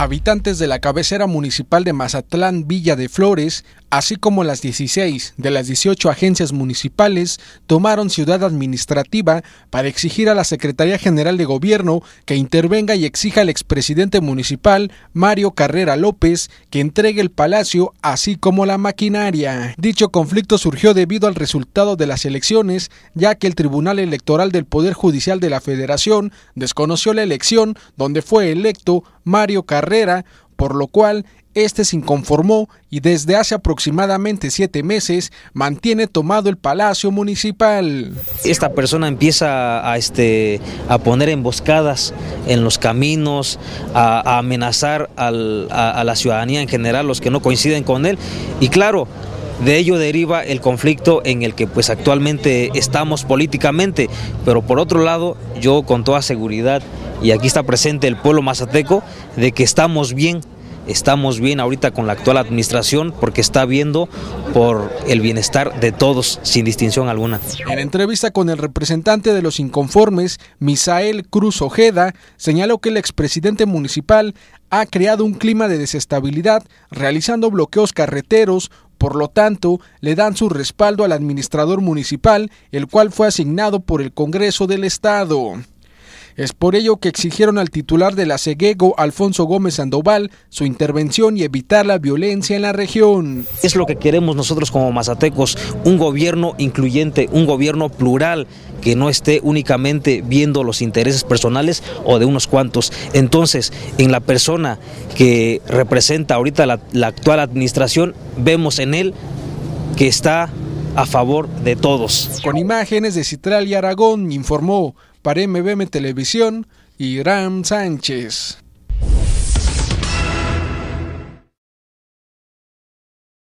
habitantes de la cabecera municipal de Mazatlán, Villa de Flores, así como las 16 de las 18 agencias municipales tomaron ciudad administrativa para exigir a la Secretaría General de Gobierno que intervenga y exija al expresidente municipal Mario Carrera López que entregue el palacio así como la maquinaria. Dicho conflicto surgió debido al resultado de las elecciones, ya que el Tribunal Electoral del Poder Judicial de la Federación desconoció la elección donde fue electo Mario Carrera, por lo cual este se inconformó y desde hace aproximadamente siete meses mantiene tomado el Palacio Municipal. Esta persona empieza a, este, a poner emboscadas en los caminos, a, amenazar a, a, la ciudadanía en general, los que no coinciden con él. Y claro, de ello deriva el conflicto en el que pues actualmente estamos políticamente, pero por otro lado yo con toda seguridad, y aquí está presente el pueblo mazateco, de que estamos bien, estamos bien ahorita con la actual administración porque está viendo por el bienestar de todos sin distinción alguna. En entrevista con el representante de los inconformes, Misael Cruz Ojeda, señaló que el expresidente municipal ha creado un clima de desestabilidad realizando bloqueos carreteros, por lo tanto, le dan su respaldo al administrador municipal, el cual fue asignado por el Congreso del Estado. Es por ello que exigieron al titular de la CEGEGO, Alfonso Gómez Sandoval, su intervención y evitar la violencia en la región. Es lo que queremos nosotros como mazatecos, un gobierno incluyente, un gobierno plural, que no esté únicamente viendo los intereses personales o de unos cuantos. Entonces, en la persona que representa ahorita la, la actual administración, vemos en él que está a favor de todos. Con imágenes de Citral y Aragón, informó para MBM Televisión y Ram Sánchez.